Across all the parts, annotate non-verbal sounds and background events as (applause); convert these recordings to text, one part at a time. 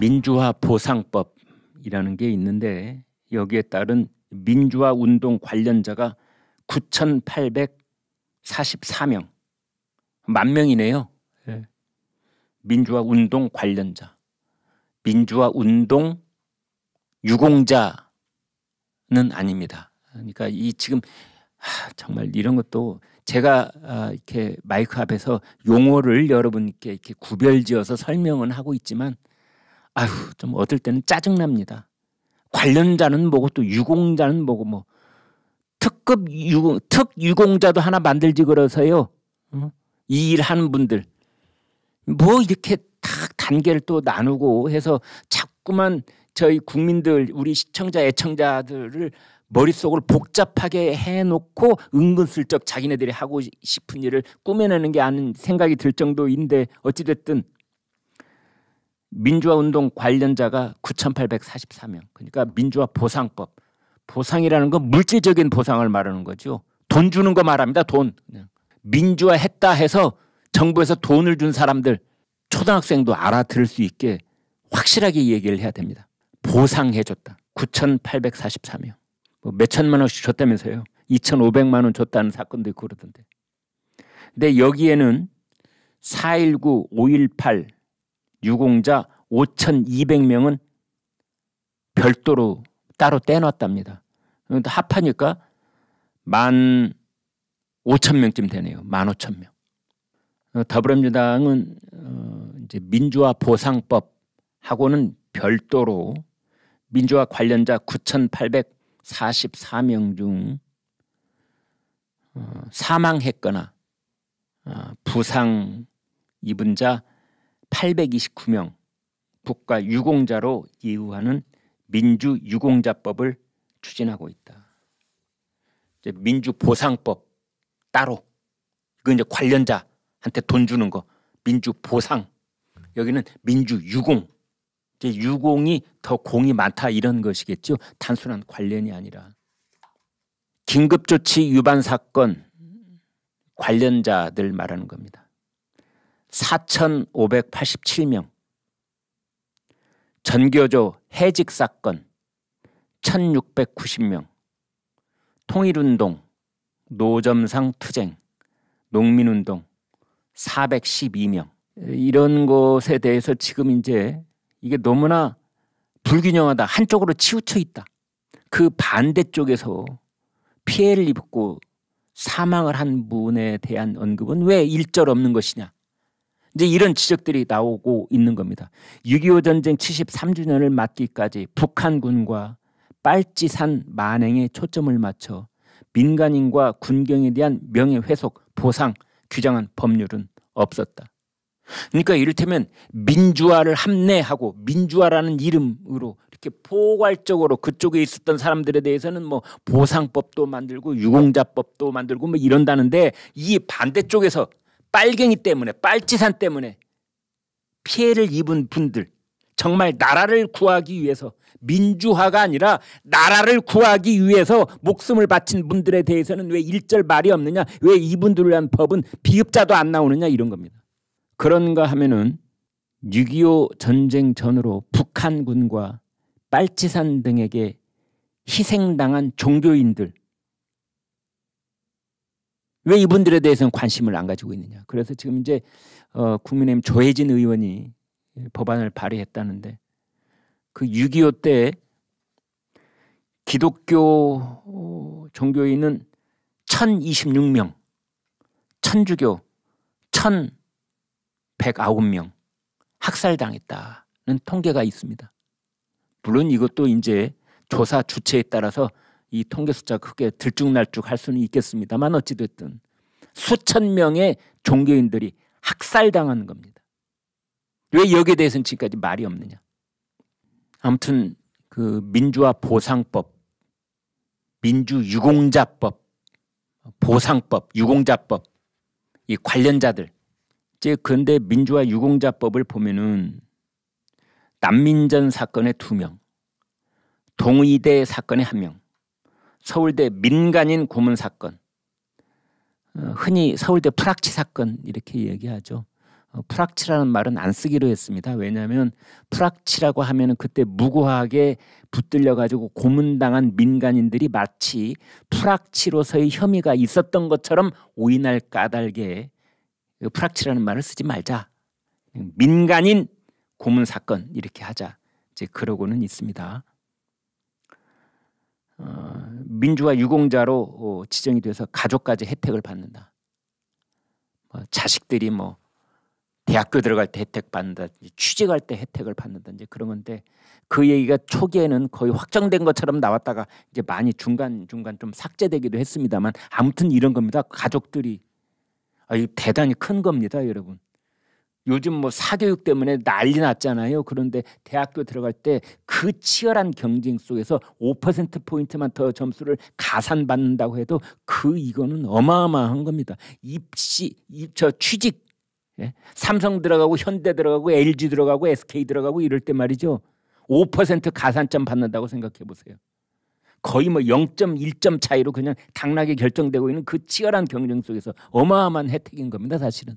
민주화 보상법이라는 게 있는데 여기에 따른 민주화 운동 관련자가 9,844명 만 명이네요. 네. 민주화 운동 관련자, 민주화 운동 유공자는 아닙니다. 그러니까 이 지금 하, 정말 이런 것도 제가 아, 이렇게 마이크 앞에서 용어를 여러분께 이렇게 구별지어서 설명은 하고 있지만 아휴 좀 어떨 때는 짜증납니다. 관련자는 뭐고 또 유공자는 뭐고 뭐 특급 유공 특 유공자도 하나 만들지 그러세요. 응? 이일 하는 분들 뭐 이렇게 딱 단계를 또 나누고 해서 자꾸만 저희 국민들 우리 시청자 애청자들을 머릿속을 복잡하게 해놓고 은근슬쩍 자기네들이 하고 싶은 일을 꾸며내는 게 아닌 생각이 들 정도인데 어찌됐든 민주화 운동 관련자가 9,844명. 그러니까 민주화 보상법. 보상이라는 건 물질적인 보상을 말하는 거죠. 돈 주는 거 말합니다. 돈. 민주화 했다 해서 정부에서 돈을 준 사람들 초등학생도 알아들을 수 있게 확실하게 얘기를 해야 됩니다. 보상해 줬다. 9,844명. 뭐 몇 천만 원씩 줬다면서요. 2,500만 원 줬다는 사건도 있고 그러던데. 근데 여기에는 419, 518, 유공자 5,200명은 별도로 따로 떼놨답니다. 합하니까 만 5천 명쯤 되네요. 만 5천 명. 어, 더불어민주당은 어, 이제 민주화 보상법하고는 별도로 민주화 관련자 9,844명 중 어, 사망했거나 아, 부상 입은 자 829명 북과 유공자로 예우하는 민주 유공자법을 추진하고 있다. 이제 민주 보상법 따로 그 이제 관련자한테 돈 주는 거 민주 보상 여기는 민주 유공 이제 유공이 더 공이 많다 이런 것이겠죠 단순한 관련이 아니라 긴급조치 위반 사건 관련자들 말하는 겁니다 4,587명 전교조 해직 사건 1690명 통일운동 노점상 투쟁 농민운동 412명 이런 것에 대해서 지금 이제 이게 너무나 불균형하다 한쪽으로 치우쳐 있다 그 반대쪽에서 피해를 입고 사망을 한 분에 대한 언급은 왜 일절 없는 것이냐 이제 이런 지적들이 나오고 있는 겁니다. 6.25 전쟁 73주년을 맞기까지 북한군과 빨치산 만행에 초점을 맞춰 민간인과 군경에 대한 명예훼속 보상 규정한 법률은 없었다. 그러니까 이를테면 민주화를 합내하고 민주화라는 이름으로 이렇게 포괄적으로 그쪽에 있었던 사람들에 대해서는 뭐 보상법도 만들고 유공자법도 만들고 뭐 이런다는데 이 반대쪽에서 빨갱이 때문에 빨치산 때문에 피해를 입은 분들 정말 나라를 구하기 위해서 민주화가 아니라 나라를 구하기 위해서 목숨을 바친 분들에 대해서는 왜 일절 말이 없느냐 왜 이분들을 위한 법은 비읍자도 안 나오느냐 이런 겁니다. 그런가 하면은 6.25 전쟁 전으로 북한군과 빨치산 등에게 희생당한 종교인들 왜 이분들에 대해서는 관심을 안 가지고 있느냐. 그래서 지금 이제 어, 국민의힘 조혜진 의원이 법안을 발의했다는데 그 6.25 때 기독교 어, 종교인은 1026명, 천주교 1109명 학살당했다는 통계가 있습니다. 물론 이것도 이제 조사 주체에 따라서 이 통계 숫자 크게 들쭉날쭉 할 수는 있겠습니다만 어찌됐든 수천 명의 종교인들이 학살당하는 겁니다. 왜 여기에 대해서는 지금까지 말이 없느냐? 아무튼 그 민주화 보상법, 민주 유공자법, 보상법, 유공자법 이 관련자들 이제 그런데 민주화 유공자법을 보면은 난민전 사건의 두 명, 동의대 사건의 한 명, 서울대 민간인 고문 사건, 어, 흔히 서울대 프락치 사건 이렇게 얘기하죠. 어, 프락치라는 말은 안 쓰기로 했습니다. 왜냐하면 프락치라고 하면은 그때 무고하게 붙들려 가지고 고문당한 민간인들이 마치 프락치로서의 혐의가 있었던 것처럼 오인할 까닭에 그 프락치라는 말을 쓰지 말자. 민간인 고문 사건 이렇게 하자. 이제 그러고는 있습니다. 어, 민주화 유공자로 어, 지정이 돼서 가족까지 혜택을 받는다. 뭐, 자식들이 뭐 대학교 들어갈 때 혜택 받는다, 취직할 때 혜택을 받는다 이제 그런 건데 그 얘기가 초기에는 거의 확정된 것처럼 나왔다가 이제 많이 중간 중간 좀 삭제되기도 했습니다만 아무튼 이런 겁니다. 가족들이 아, 대단히 큰 겁니다, 여러분. 요즘 뭐 사교육 때문에 난리 났잖아요. 그런데 대학교 들어갈 때 그 치열한 경쟁 속에서 5% 포인트만 더 점수를 가산받는다고 해도 그 이거는 어마어마한 겁니다. 입시 입저 취직 예? 삼성 들어가고 현대 들어가고 LG 들어가고 SK 들어가고 이럴 때 말이죠. 5% 가산점 받는다고 생각해 보세요. 거의 뭐 0.1점 차이로 그냥 당락이 결정되고 있는 그 치열한 경쟁 속에서 어마어마한 혜택인 겁니다, 사실은.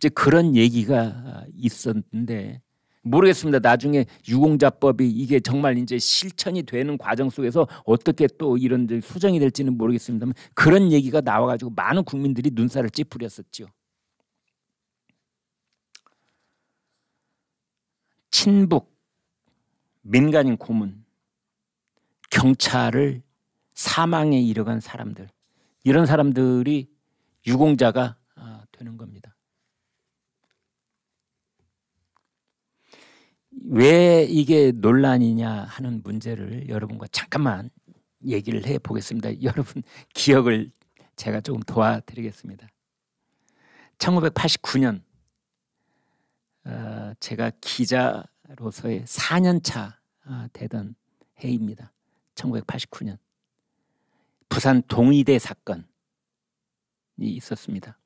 이제 그런 얘기가 있었는데 모르겠습니다. 나중에 유공자법이 이게 정말 이제 실천이 되는 과정 속에서 어떻게 또 이런 수정이 될지는 모르겠습니다만 그런 얘기가 나와가지고 많은 국민들이 눈살을 찌푸렸었죠. 친북, 민간인 고문, 경찰을 사망에 이르간 사람들 이런 사람들이 유공자가 아, 되는 겁니다. 왜 이게 논란이냐 하는 문제를 여러분과 잠깐만 얘기를 해 보겠습니다. (laughs) 여러분 기억을 제가 조금 도와드리겠습니다. 1989년 어, 제가 기자로서의 4년차 어, 되던 해입니다. 1989년 부산 동의대 사건이 있었습니다.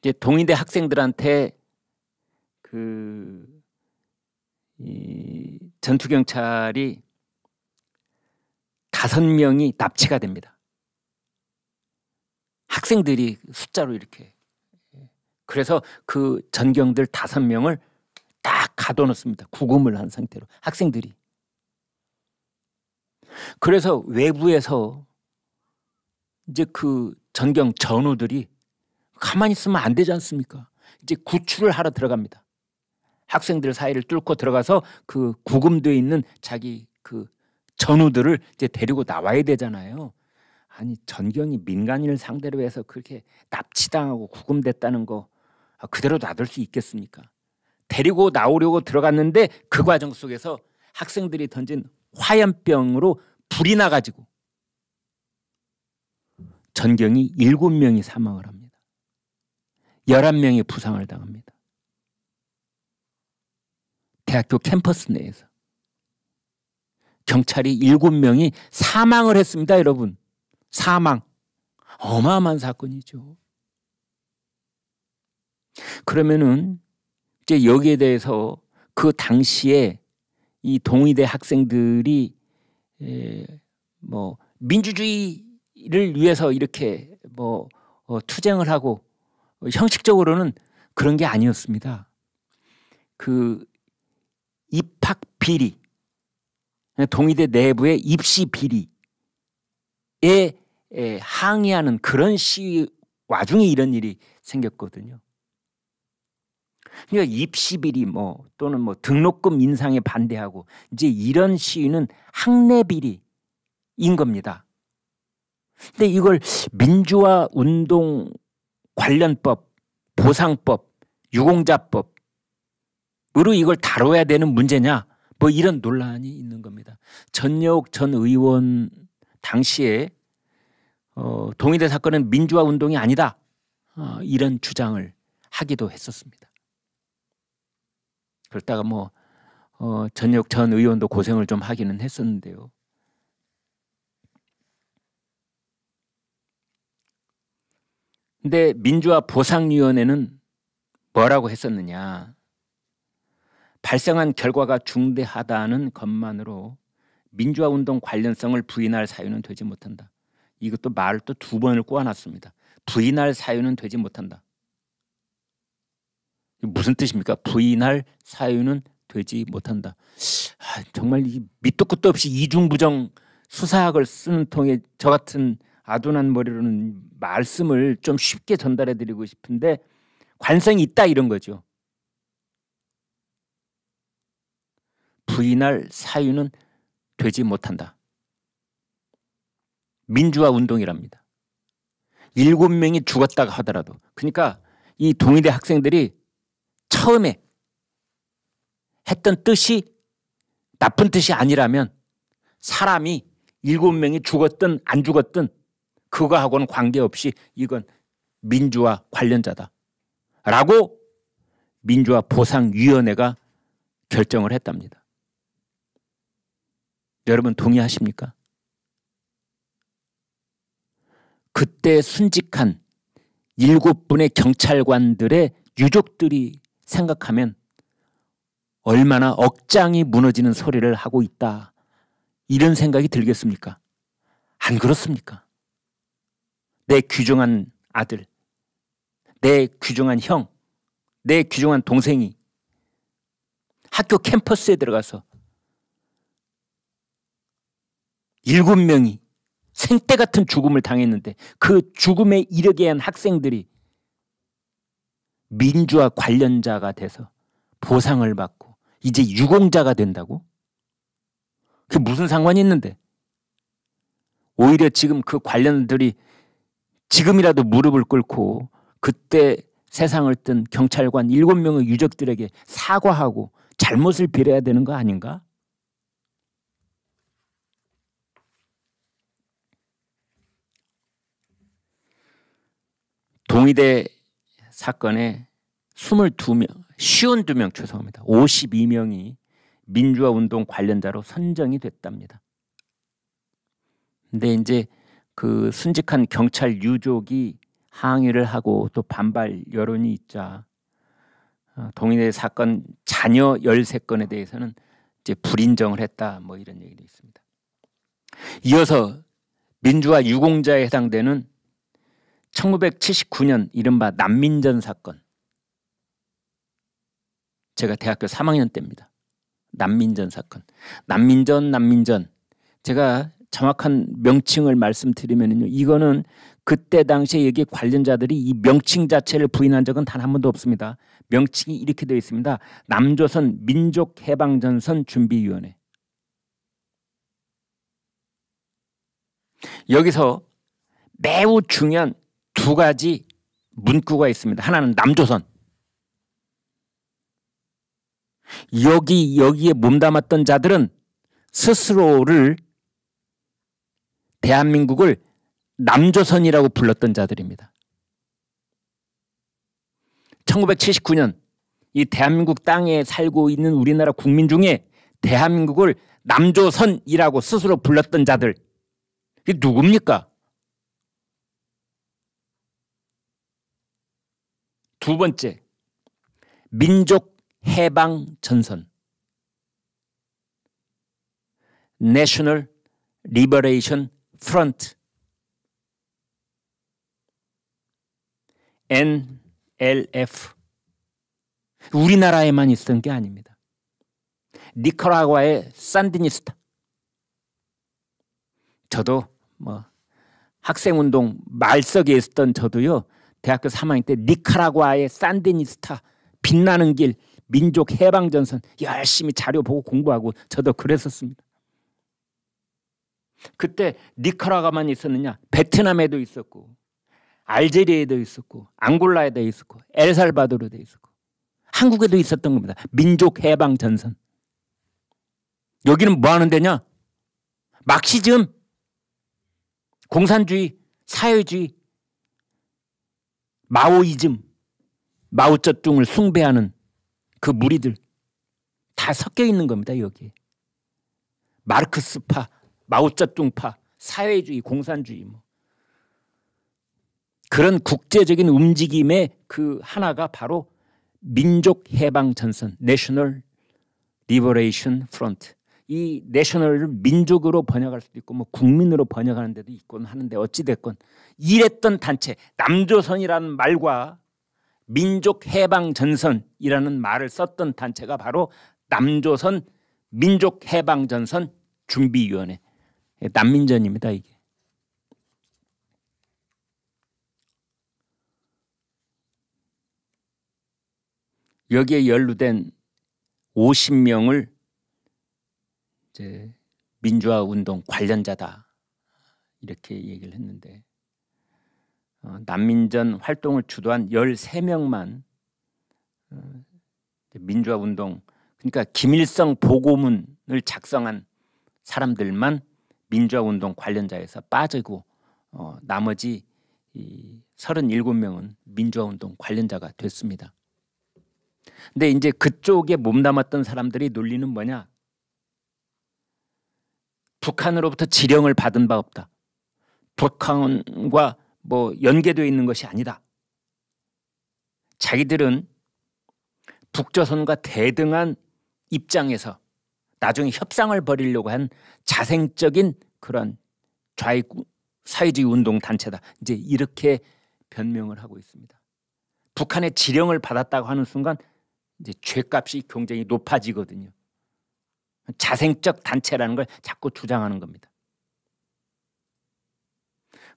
이제 동의대 학생들한테 그이 전투 경찰이 다섯 명이 납치가 됩니다. 학생들이 숫자로 이렇게 그래서 그 전경들 다섯 명을 딱 가둬놓습니다. 구금을 한 상태로 학생들이. 그래서 외부에서 이제 그 전경 전우들이 가만히 있으면 안 되지 않습니까? 이제 구출을 하러 들어갑니다. 학생들 사이를 뚫고 들어가서 그 구금돼 있는 자기 그 전우들을 이제 데리고 나와야 되잖아요. 아니 전경이 민간인을 상대로 해서 그렇게 납치당하고 구금됐다는 거 아, 그대로 놔둘 수 있겠습니까? 데리고 나오려고 들어갔는데 그 과정 속에서 학생들이 던진 화염병으로 불이 나가지고 전경이 7명이 사망을 합니다. 11명이 부상을 당합니다. 대학교 캠퍼스 내에서 경찰이 7명이 사망을 했습니다, 여러분. 사망. 어마어마한 사건이죠. 그러면은 이제 여기에 대해서 그 당시에 이 동의대 학생들이 뭐 민주주의를 위해서 이렇게 뭐 어, 투쟁을 하고 어, 형식적으로는 그런 게 아니었습니다. 그 입학 비리, 동의대 내부의 입시 비리에 항의하는 그런 시위 와중에 이런 일이 생겼거든요. 그러니까 입시 비리 뭐 또는 뭐 등록금 인상에 반대하고 이제 이런 시위는 학내 비리인 겁니다. 근데 이걸 민주화 운동 관련법, 보상법, 유공자법 으로 이걸 다뤄야 되는 문제냐? 뭐 이런 논란이 있는 겁니다. 전역 전 의원 당시에 어, 동의대 사건은 민주화 운동이 아니다. 어, 이런 주장을 하기도 했었습니다. 그러다가 뭐 어, 전역 전 의원도 고생을 좀 하기는 했었는데요. 근데 민주화 보상위원회는 뭐라고 했었느냐? 발생한 결과가 중대하다는 것만으로 민주화 운동 관련성을 부인할 사유는 되지 못한다. 이것도 말을 또두 번을 꼬아놨습니다. 부인할 사유는 되지 못한다. 무슨 뜻입니까? 부인할 사유는 되지 못한다. 아, 정말 이 밑도 끝도 없이 이중부정 수사학을 쓰는 통에 저 같은 아둔한 머리로는 말씀을 좀 쉽게 전달해 드리고 싶은데 관성이 있다 이런 거죠. 부인할 사유는 되지 못한다. 민주화 운동이랍니다. 일곱 명이 죽었다고 하더라도 그러니까 이 동의대 학생들이 처음에 했던 뜻이 나쁜 뜻이 아니라면 사람이 일곱 명이 죽었든 안 죽었든 그거하고는 관계없이 이건 민주화 관련자다. 라고 민주화 보상위원회가 결정을 했답니다. 여러분 동의하십니까? 그때 순직한 일곱 분의 경찰관들의 유족들이 생각하면 얼마나 억장이 무너지는 소리를 하고 있다. 이런 생각이 들겠습니까? 안 그렇습니까? 내 귀중한 아들, 내 귀중한 형, 내 귀중한 동생이 학교 캠퍼스에 들어가서 일곱 명이 생때 같은 죽음을 당했는데 그 죽음에 이르게 한 학생들이 민주화 관련자가 돼서 보상을 받고 이제 유공자가 된다고? 그게 무슨 상관이 있는데? 오히려 지금 그 관련들이 지금이라도 무릎을 꿇고 그때 세상을 뜬 경찰관 일곱 명의 유적들에게 사과하고 잘못을 빌어야 되는 거 아닌가? 동의대 사건에 22명, 52명 죄송합니다. 52명이 민주화 운동 관련자로 선정이 됐답니다. 근데 이제 그 순직한 경찰 유족이 항의를 하고 또 반발 여론이 있자 어, 동의대 사건 자녀 13건에 대해서는 이제 불인정을 했다 뭐 이런 얘기도 있습니다. 이어서 민주화 유공자에 해당되는 1979년 이른바 난민전 사건 제가 대학교 3학년 때입니다. 난민전 사건. 난민전 난민전. 제가 정확한 명칭을 말씀드리면요. 이거는 그때 당시에 여기 관련자들이 이 명칭 자체를 부인한 적은 단 한 번도 없습니다. 명칭이 이렇게 되어 있습니다. 남조선 민족해방전선 준비위원회. 여기서 매우 중요한 두 가지 문구가 있습니다. 하나는 남조선. 여기 여기에 몸담았던 자들은 스스로를 대한민국을 남조선이라고 불렀던 자들입니다. 1979년 이 대한민국 땅에 살고 있는 우리나라 국민 중에 대한민국을 남조선이라고 스스로 불렀던 자들 이게 누굽니까? 두 번째, 민족 해방 전선. National Liberation Front. NLF. 우리나라에만 있었던 게 아닙니다. 니카라과의 산디니스타. 저도 뭐 학생운동 말석에 있었던 저도요. 대학교 3학년 때 니카라과의 산디니스타 빛나는 길 민족 해방 전선 열심히 자료 보고 공부하고 저도 그랬었습니다. 그때 니카라과만 있었느냐? 베트남에도 있었고 알제리에도 있었고 앙골라에도 있었고 엘살바도르도 있었고 한국에도 있었던 겁니다. 민족 해방 전선. 여기는 뭐 하는 데냐? 막시즘 공산주의, 사회주의 마오이즘, 마오쩌둥을 숭배하는 그 무리들 다 섞여 있는 겁니다. 여기 에 마르크스파, 마오쩌둥파, 사회주의, 공산주의 뭐 그런 국제적인 움직임의 그 하나가 바로 민족 해방 전선 (National Liberation Front) 이 내셔널을 민족으로 번역할 수도 있고 뭐 국민으로 번역하는 데도 있곤 하는데 어찌 됐건 일했던 단체 남조선이라는 말과 민족 해방 전선이라는 말을 썼던 단체가 바로 남조선 민족 해방 전선 준비위원회 난민전입니다 예, 이게 여기에 연루된 50명을 이제 민주화 운동 관련자다 이렇게 얘기를 했는데 어, 난민전 활동을 주도한 13명만 어, 민주화 운동 그러니까 김일성 보고문을 작성한 사람들만 민주화 운동 관련자에서 빠지고 어, 나머지 이 37명은 민주화 운동 관련자가 됐습니다. 근데 이제 그쪽에 몸담았던 사람들이 논리는 뭐냐? 북한으로부터 지령을 받은 바 없다. 북한과 뭐 연계되어 있는 것이 아니다. 자기들은 북조선과 대등한 입장에서 나중에 협상을 벌이려고 한 자생적인 그런 좌익 사회주의 운동 단체다. 이제 이렇게 변명을 하고 있습니다. 북한의 지령을 받았다고 하는 순간 이제 죄값이 굉장히 높아지거든요. 자생적 단체라는 걸 자꾸 주장하는 겁니다.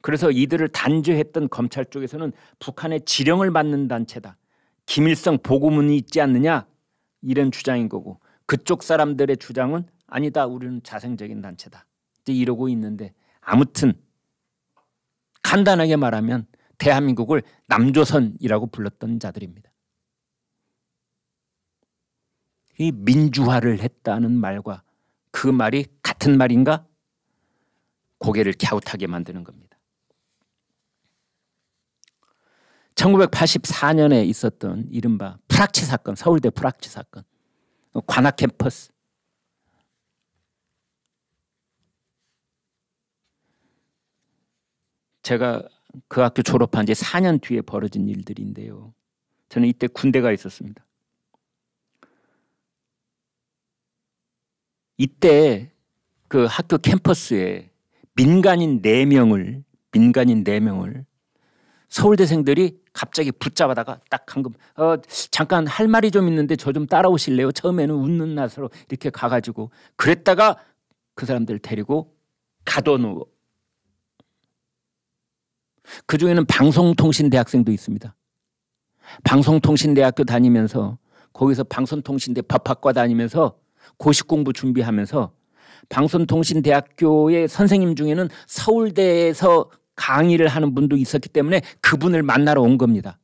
그래서 이들을 단죄했던 검찰 쪽에서는 북한의 지령을 받는 단체다. 김일성 보고문이 있지 않느냐 이런 주장인 거고 그쪽 사람들의 주장은 아니다 우리는 자생적인 단체다 이러고 있는데 아무튼 간단하게 말하면 대한민국을 남조선이라고 불렀던 자들입니다. 이 민주화를 했다는 말과 그 말이 같은 말인가? 고개를 갸웃하게 만드는 겁니다. 1984년에 있었던 이른바 프락치 사건, 서울대 프락치 사건, 관악 캠퍼스. 제가 그 학교 졸업한 지 4년 뒤에 벌어진 일들인데요. 저는 이때 군대가 있었습니다. 이때 그 학교 캠퍼스에 민간인 4명을 민간인 4명을 서울대생들이 갑자기 붙잡아다가 딱 한금 어, 잠깐 할 말이 좀 있는데 저 좀 따라오실래요? 처음에는 웃는 낯으로 이렇게 가가지고 그랬다가 그 사람들 데리고 가둬놓워그 중에는 방송통신대학생도 있습니다. 방송통신대학교 다니면서 거기서 방송통신대 법학과 다니면서 고시 공부 준비하면서 방송통신대학교의 선생님 중에는 서울대에서 강의를 하는 분도 있었기 때문에 그분을 만나러 온 겁니다.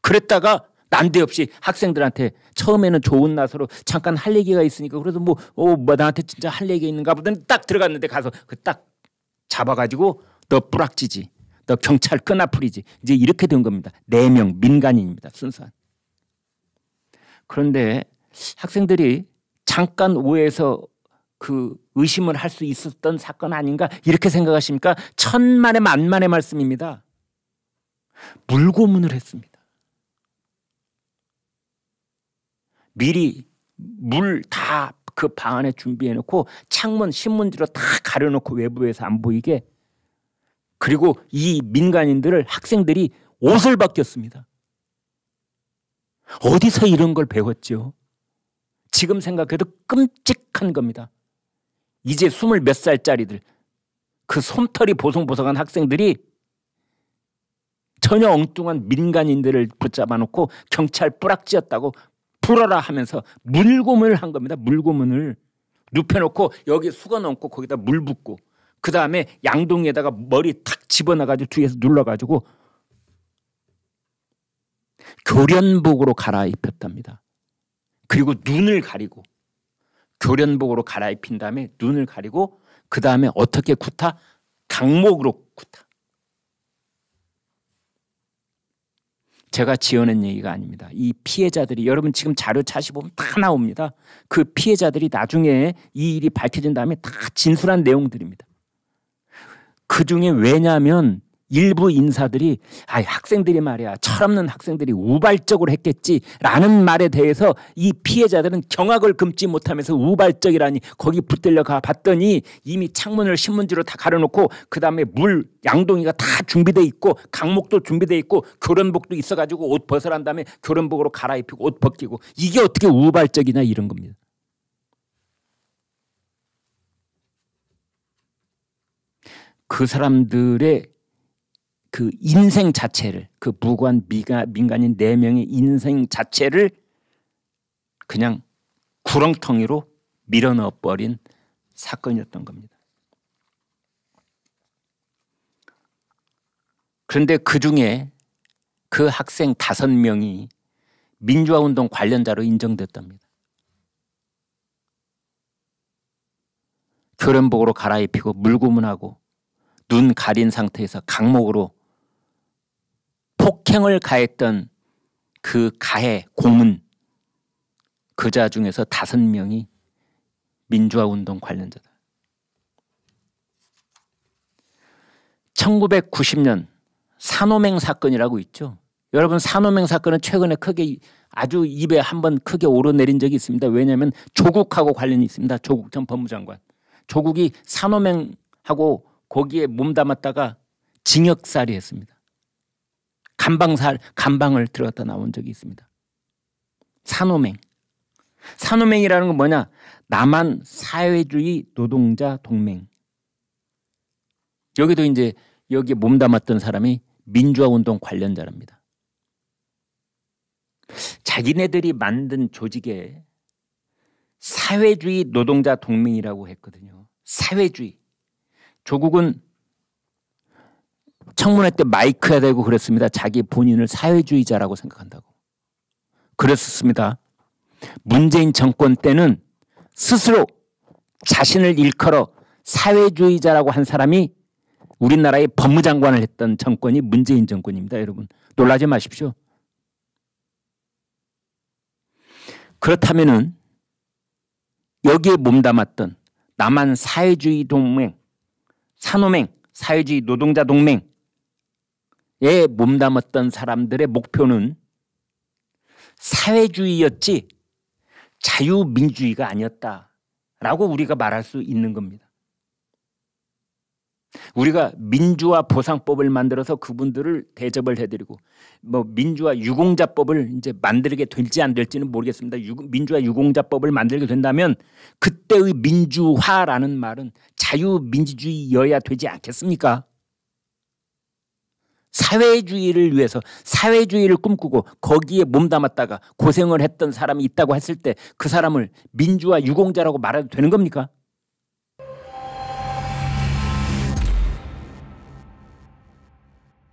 그랬다가 난데없이 학생들한테 처음에는 좋은 나서로 잠깐 할 얘기가 있으니까 그래서 뭐, 어, 뭐 나한테 진짜 할 얘기 있는가 보다니딱 들어갔는데 가서 그 딱 잡아가지고 너 뿌락지지. 너 경찰 끈아풀이지. 이제 이렇게 된 겁니다. 네 명 민간인입니다. 순수한. 그런데 학생들이 잠깐 오해해서 그 의심을 할 수 있었던 사건 아닌가 이렇게 생각하십니까? 천만의 만만의 말씀입니다. 물고문을 했습니다. 미리 물 다 그 방 안에 준비해 놓고 창문 신문지로 다 가려 놓고 외부에서 안 보이게 그리고 이 민간인들을 학생들이 옷을 바뀌었습니다. 어디서 이런 걸 배웠죠? 지금 생각해도 끔찍한 겁니다. 이제 스물 몇 살짜리들 그 솜털이 보송보송한 학생들이 전혀 엉뚱한 민간인들을 붙잡아 놓고 경찰 뿌락지였다고 불어라 하면서 물고문을 한 겁니다. 물고문을 눕혀놓고 여기 수건 얹고 거기다 물 붓고 그 다음에 양동이에다가 머리 탁 집어넣어가지고 뒤에서 눌러가지고 교련복으로 갈아입혔답니다. 그리고 눈을 가리고 교련복으로 갈아입힌 다음에 눈을 가리고 그 다음에 어떻게 구타? 강목으로 구타. 제가 지어낸 얘기가 아닙니다. 이 피해자들이 여러분 지금 자료 찾시 보면 다 나옵니다. 그 피해자들이 나중에 이 일이 밝혀진 다음에 다 진술한 내용들입니다. 그 중에 왜냐하면 일부 인사들이 아 학생들이 말이야 철없는 학생들이 우발적으로 했겠지라는 말에 대해서 이 피해자들은 경악을 금치 못하면서 우발적이라니 거기 붙들려 가 봤더니 이미 창문을 신문지로 다 가려놓고 그 다음에 물 양동이가 다 준비돼 있고 강목도 준비돼 있고 교련복도 있어가지고 옷 벗어난 다음에 교련복으로 갈아입히고 옷 벗기고 이게 어떻게 우발적이냐 이런 겁니다. 그 사람들의 그 인생 자체를 그 무관 미가, 민간인 네 명의 인생 자체를 그냥 구렁텅이로 밀어넣어 버린 사건이었던 겁니다. 그런데 그 중에 그 학생 다섯 명이 민주화 운동 관련자로 인정됐답니다. 교련복으로 갈아입히고 물구문하고 눈 가린 상태에서 강목으로 폭행을 가했던 그 가해 고문 그자 중에서 다섯 명이 민주화 운동 관련자다. 1990년 산호맹 사건이라고 있죠. 여러분 산호맹 사건은 최근에 크게 아주 입에 한 번 크게 오르내린 적이 있습니다. 왜냐하면 조국하고 관련이 있습니다. 조국 전 법무장관. 조국이 산호맹하고 거기에 몸담았다가 징역살이 했습니다. 감방살 감방을 들어갔다 나온 적이 있습니다. 산호맹. 산호맹이라는 건 뭐냐? 남한 사회주의 노동자 동맹. 여기도 이제 여기 몸담았던 사람이 민주화 운동 관련자랍니다. 자기네들이 만든 조직에 사회주의 노동자 동맹이라고 했거든요. 사회주의. 조국은 청문회 때마이크야되고 그랬습니다. 자기 본인을 사회주의자라고 생각한다고. 그랬었습니다. 문재인 정권 때는 스스로 자신을 일컬어 사회주의자라고 한 사람이 우리나라의 법무장관을 했던 정권이 문재인 정권입니다. 여러분 놀라지 마십시오. 그렇다면은 여기에 몸담았던 남한 사회주의 동맹, 산호맹, 사회주의 노동자 동맹 에 몸담았던 사람들의 목표는 사회주의였지 자유민주주의가 아니었다라고 우리가 말할 수 있는 겁니다. 우리가 민주화 보상법을 만들어서 그분들을 대접을 해드리고 뭐 민주화 유공자법을 이제 만들게 될지 안 될지는 모르겠습니다. 유, 민주화 유공자법을 만들게 된다면 그때의 민주화라는 말은 자유민주주의여야 되지 않겠습니까? 사회주의를 위해서 사회주의를 꿈꾸고 거기에 몸담았다가 고생을 했던 사람이 있다고 했을 때 그 사람을 민주화 유공자라고 말해도 되는 겁니까?